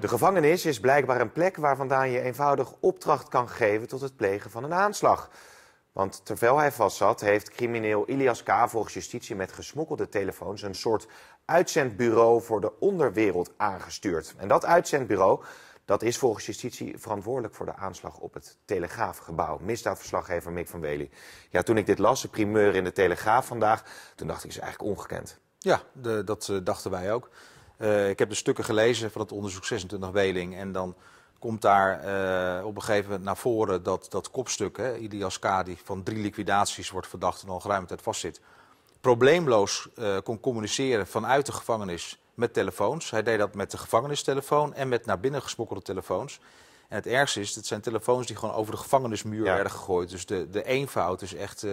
De gevangenis is blijkbaar een plek waar vandaan je eenvoudig opdracht kan geven tot het plegen van een aanslag. Want terwijl hij vastzat, heeft crimineel Ilias K. volgens justitie met gesmokkelde telefoons een soort uitzendbureau voor de onderwereld aangestuurd. En dat uitzendbureau dat is volgens justitie verantwoordelijk voor de aanslag op het Telegraafgebouw. Misdaadverslaggever Mick van Wely. Ja, toen ik dit las, de primeur in de Telegraaf vandaag, toen dacht ik, is eigenlijk ongekend. Ja, de, dat eh, dachten wij ook. Eh, ik heb de stukken gelezen van het onderzoek 26 Weling. En dan komt daar eh, op een gegeven moment naar voren dat, dat kopstuk, hè, Ilias K, die van drie liquidaties wordt verdacht en al geruime tijd vastzit, probleemloos eh, kon communiceren vanuit de gevangenis met telefoons. Hij deed dat met de gevangenistelefoon en met naar binnen gesmokkelde telefoons. En het ergste is, het zijn telefoons die gewoon over de gevangenismuur werden gegooid. Dus de, de eenvoud is echt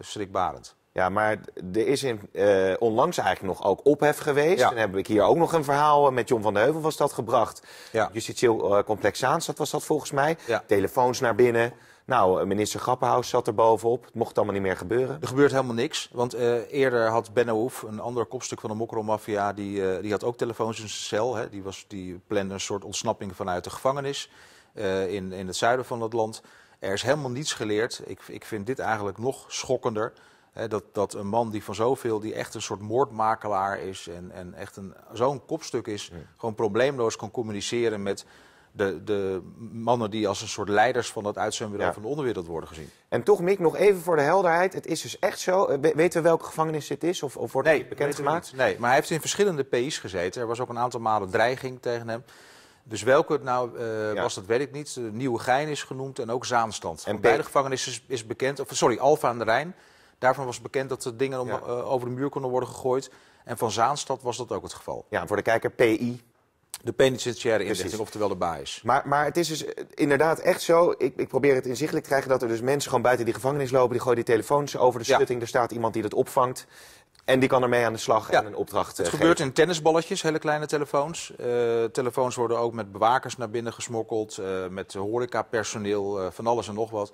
schrikbarend. Ja, maar er is in, eh, onlangs eigenlijk nog ook ophef geweest. Dan En heb ik hier ook nog een verhaal eh, met John van de Heuvel was dat gebracht. Ja. Justitieel uh, complex Zaanstad was dat volgens mij. Telefoons naar binnen. Nou, minister Grappenhaus zat er bovenop. Het mocht allemaal niet meer gebeuren. Er gebeurt helemaal niks. Want eerder had Benno Hoef, een ander kopstuk van de Mokkerom-maffia, Die, die had ook telefoons in zijn cel. Hè. Die, was, die plande een soort ontsnapping vanuit de gevangenis in, in het zuiden van het land. Er is helemaal niets geleerd. Ik, ik vind dit eigenlijk nog schokkender dat, dat een man die van zoveel, die echt een soort moordmakelaar is en, en echt zo'n kopstuk is, gewoon probleemloos kan communiceren met de, de mannen die als een soort leiders van dat uitzendbureau van de onderwereld worden gezien. En toch, Mick, nog even voor de helderheid. Het is dus echt zo. Eh, weten we welke gevangenis dit is? Of, of wordt nee, het bekendgemaakt? Nee, maar hij heeft in verschillende PI's gezeten. Er was ook een aantal malen dreiging tegen hem. Dus welke het nou eh, was, dat weet ik niet. Nieuwe Gein is genoemd en ook Zaanstand. En beide gevangenissen is, is bekend. Of, sorry, Alfa aan de Rijn. Daarvan was bekend dat er dingen eh, over de muur konden worden gegooid. En van Zaanstad was dat ook het geval. Ja, voor de kijker, PI. De penitentiaire inrichting, oftewel de baas. Maar, maar het is dus eh, inderdaad echt zo, ik, ik probeer het inzichtelijk te krijgen... dat er dus mensen gewoon buiten die gevangenis lopen... die gooien die telefoons over de schutting, er staat iemand die dat opvangt... En die kan ermee aan de slag en een opdracht Het eh, gebeurt in tennisballetjes, hele kleine telefoons. telefoons worden ook met bewakers naar binnen gesmokkeld, met horecapersoneel, uh, van alles en nog wat.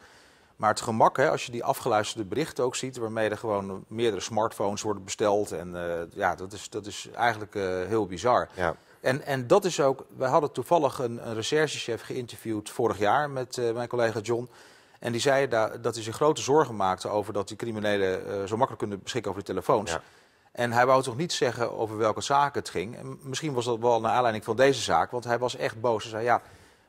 Maar het gemak, hè, als je die afgeluisterde berichten ook ziet, waarmee er gewoon meerdere smartphones worden besteld. En eh, ja, dat is, dat is eigenlijk eh, heel bizar. Ja. En, en dat is ook, wij hadden toevallig een, recherchechef geïnterviewd vorig jaar met eh, mijn collega John. En die zei daar, dat hij zich grote zorgen maakte over dat die criminelen zo makkelijk kunnen beschikken over de telefoons. Ja. En hij wou toch niet zeggen over welke zaak het ging. misschien was dat wel naar aanleiding van deze zaak, want hij was echt boos. Hij zei ja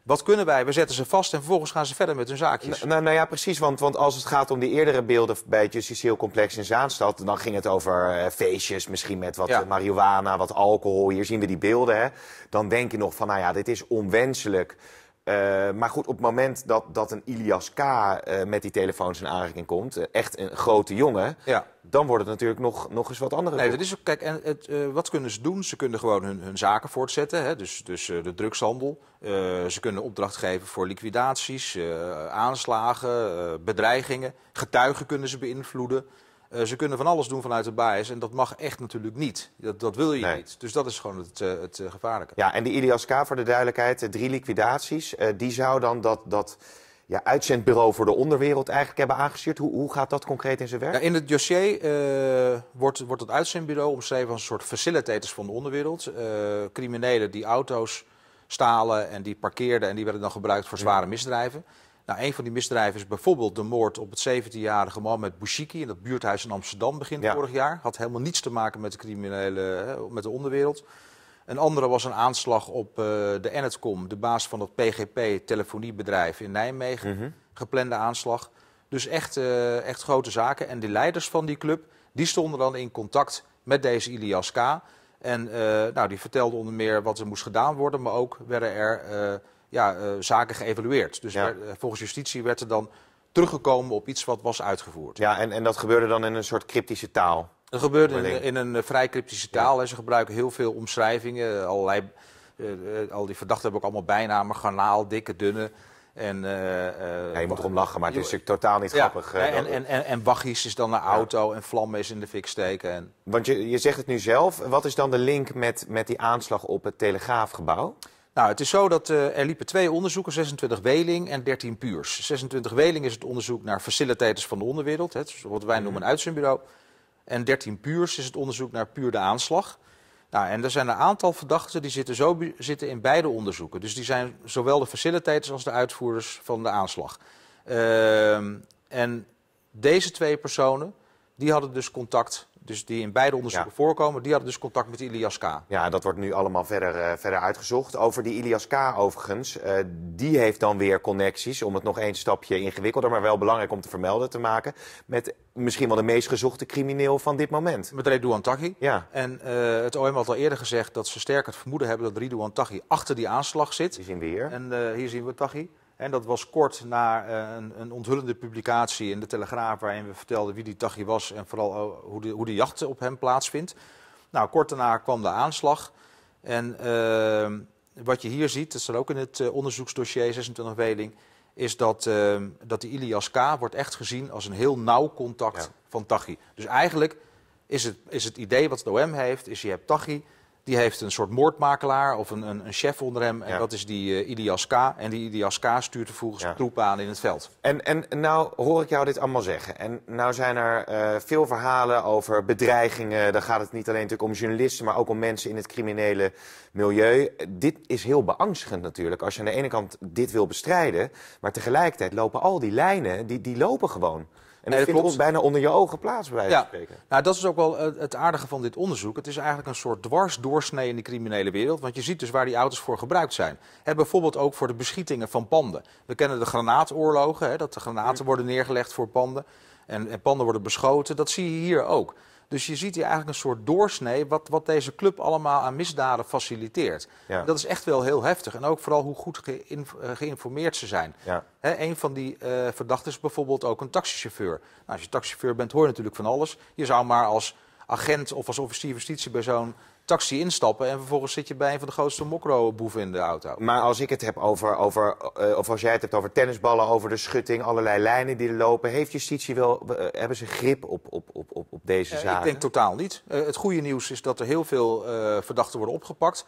wat kunnen wij? We zetten ze vast en vervolgens gaan ze verder met hun zaakjes. Nou, nou, nou ja, precies. Want, want, als het gaat om die eerdere beelden bij het justitieel complex in Zaanstad... dan ging het over eh, feestjes, misschien met wat eh, marihuana, wat alcohol. Hier zien we die beelden. Hè. Dan denk je nog van, nou ja, dit is onwenselijk. Eh, maar goed, op het moment dat, dat een Ilias K. met die telefoons in aanraking komt, echt een grote jongen, ja dan wordt het natuurlijk nog, nog eens wat andere. Nee, dat is kijk, en het, eh, wat kunnen ze doen? Ze kunnen gewoon hun, hun zaken voortzetten, hè? dus, dus eh, de drugshandel. Eh, ze kunnen opdracht geven voor liquidaties, aanslagen, bedreigingen. Getuigen kunnen ze beïnvloeden. ze kunnen van alles doen vanuit de bias. en dat mag echt natuurlijk niet. Dat, dat wil je niet. Dus dat is gewoon het, het gevaarlijke. Ja, en die Ilias voor de duidelijkheid, drie liquidaties, die zou dan dat... dat ja, uitzendbureau voor de onderwereld eigenlijk hebben aangestuurd. Hoe, hoe gaat dat concreet in zijn werk? Ja, in het dossier eh, wordt, wordt het uitzendbureau omschreven als een soort facilitators van de onderwereld. Eh, criminelen die auto's stalen en die parkeerden en die werden dan gebruikt voor zware misdrijven. Nou, een van die misdrijven is bijvoorbeeld de moord op het 17-jarige met Bouchiki in dat buurthuis in Amsterdam begin vorig jaar. Had helemaal niets te maken met de criminelen, eh, met de onderwereld. Een andere was een aanslag op eh, de Enetcom, de baas van dat PGP-telefoniebedrijf in Nijmegen. Mhm. Geplande aanslag. Dus echt, eh, echt grote zaken. En de leiders van die club, die stonden dan in contact met deze Ilias K. En eh, nou, die vertelde onder meer wat er moest gedaan worden, maar ook werden er ja, zaken geëvalueerd. Dus volgens justitie werd er dan teruggekomen op iets wat was uitgevoerd. Ja, en, en dat gebeurde dan in een soort cryptische taal? Dat gebeurt in, eh, in, een eh, vrij cryptische taal. Ze gebruiken heel veel omschrijvingen. Eh, allerlei, al die verdachten hebben ook allemaal bijnamen. Garnaal, dikke, dunne. En, je moet erom lachen, maar het is natuurlijk totaal niet grappig. en, en, en, en waggies is dan een auto en vlammen is in de fik steken. Want je, je zegt het nu zelf. Wat is dan de link met, met die aanslag op het Telegraafgebouw? Nou, het is zo dat er liepen twee onderzoeken, 26 Weling en 13 Puurs. 26 Weling is het onderzoek naar facilitators van de onderwereld, hè, wat wij mhm. noemen een uitzendbureau en 13 puurs is het onderzoek naar puur de aanslag. Nou, en er zijn een aantal verdachten die zitten, zo, zitten in beide onderzoeken. Dus die zijn zowel de facilitators als de uitvoerders van de aanslag. Ehm, en deze twee personen, die hadden dus contact dus die in beide onderzoeken voorkomen, die hadden dus contact met Ilias K. Ja, dat wordt nu allemaal verder, eh, verder uitgezocht. Over die Ilias K overigens, eh, die heeft dan weer connecties, om het nog één stapje ingewikkelder, maar wel belangrijk om te vermelden te maken, met misschien wel de meest gezochte crimineel van dit moment. Met Redouan Taghi. Ja. En eh, het OM had al eerder gezegd dat ze sterk het vermoeden hebben dat Redouan Taghi achter die aanslag zit. Die zien we hier. En hier zien we Taghi. En dat was kort na eh, een, een, onthullende publicatie in de Telegraaf waarin we vertelden wie die Tachi was en vooral oh, hoe de, hoe de jacht op hem plaatsvindt. Nou, kort daarna kwam de aanslag. En ehm, wat je hier ziet, dat staat ook in het eh, onderzoeksdossier 26 Weling, is dat, ehm, dat die Ilias K. wordt echt gezien als een heel nauw contact van Tachi. Dus eigenlijk is het, is het idee wat het OM heeft, is je hebt Tachi. Die heeft een soort moordmakelaar of een, een, een chef onder hem. En dat is die uh, Ilias En die Ilias stuurt vervolgens ja. troepen aan in het veld. En, en nou hoor ik jou dit allemaal zeggen. En nou zijn er eh, veel verhalen over bedreigingen. Dan gaat het niet alleen natuurlijk om journalisten, maar ook om mensen in het criminele milieu. Dit is heel beangstigend natuurlijk. Als je aan de ene kant dit wil bestrijden, maar tegelijkertijd lopen al die lijnen, die, die lopen gewoon. En dat, nee, vindt bijna onder je ogen plaats, bij wijze ja. van spreken. Nou, dat is ook wel eh, het aardige van dit onderzoek. Het is eigenlijk een soort dwarsdoorsnee in de criminele wereld. Want je ziet dus waar die auto's voor gebruikt zijn. En bijvoorbeeld ook voor de beschietingen van panden. We kennen de granaatoorlogen, hè, dat de granaten worden neergelegd voor panden en, en panden worden beschoten. Dat zie je hier ook. Dus je ziet hier eigenlijk een soort doorsnee wat, wat deze club allemaal aan misdaden faciliteert. Dat is echt wel heel heftig. En ook vooral hoe goed eh, geïnformeerd ze zijn. Ja. een van die eh, verdachten is bijvoorbeeld ook een taxichauffeur. Nou, als je taxichauffeur bent hoor je natuurlijk van alles. Je zou maar als agent of als officier justitie bij zo'n taxi instappen en vervolgens zit je bij een van de grootste mokroboeven in de auto. Maar als ik het heb over, over eh, of als jij het hebt over tennisballen, over de schutting, allerlei lijnen die er lopen, heeft justitie wel, eh, hebben ze grip op, op, op, op, deze zaak? Eh, ik denk totaal niet. het goede nieuws is dat er heel veel verdachten worden opgepakt.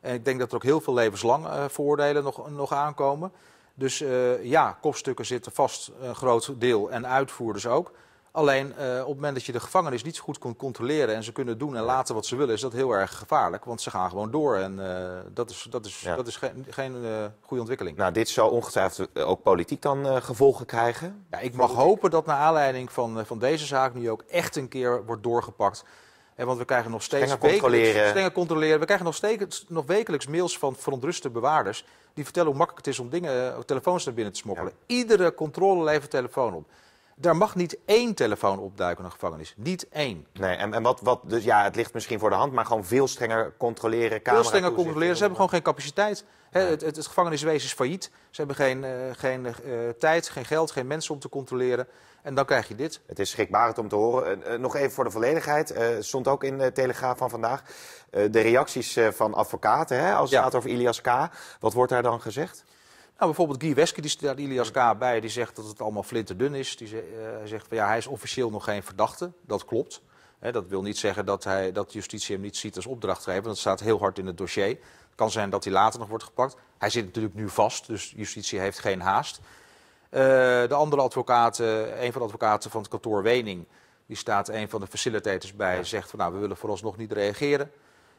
En ik denk dat er ook heel veel levenslang voordelen nog, nog aankomen. Dus ja, kopstukken zitten vast een groot deel en uitvoerders ook. Alleen eh, op het moment dat je de gevangenis niet zo goed kunt controleren en ze kunnen doen en laten wat ze willen, is dat heel erg gevaarlijk. Want ze gaan gewoon door en eh, dat is, dat is, dat is geen, geen eh, goede ontwikkeling. Nou, dit zal ongetwijfeld ook politiek dan gevolgen krijgen. Ja, ik mag hopen dat naar aanleiding van, van deze zaak nu ook echt een keer wordt doorgepakt. En want we krijgen nog steeds strenger controleren. Strenger controleren. We krijgen nog steeds nog wekelijks mails van verontruste bewaarders. Die vertellen hoe makkelijk het is om dingen, telefoons naar binnen te smokkelen. Iedere controle levert telefoon op. Daar mag niet één telefoon opduiken in een gevangenis. Niet één. Nee, en, en wat, wat, dus ja, het ligt misschien voor de hand, maar gewoon veel strenger controleren. Veel strenger controleren. Ze hebben gewoon geen capaciteit. het, het, gevangeniswezen is failliet. Ze hebben geen, eh, geen eh, tijd, geen geld, geen mensen om te controleren. En dan krijg je dit. Het is schrikbarend om te horen. Eh, nog even voor de volledigheid. stond ook in de Telegraaf van vandaag. de reacties van advocaten hè, als het gaat over Ilias K. Wat wordt daar dan gezegd? Nou, bijvoorbeeld Guy Weske, die staat Ilias K. bij, die zegt dat het allemaal flinterdun is. Die zegt, eh, hij zegt van ja, hij is officieel nog geen verdachte. Dat klopt. dat wil niet zeggen dat, hij, dat justitie hem niet ziet als opdrachtgever. Dat staat heel hard in het dossier. Het kan zijn dat hij later nog wordt gepakt. Hij zit natuurlijk nu vast, dus justitie heeft geen haast. Eh, de andere advocaten, een van de advocaten van het kantoor Wening, die staat een van de facilitators bij, ja. zegt van nou, we willen vooralsnog niet reageren.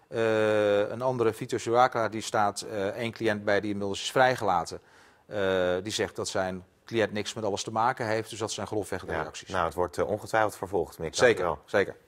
Eh, een andere, Vito Joaca, die staat uh, één cliënt bij die inmiddels is vrijgelaten. Eh, die zegt dat zijn cliënt niks met alles te maken heeft. Dus dat zijn grofweg reacties. Nou, het wordt eh, ongetwijfeld vervolgd, Mick. Zeker, zeker.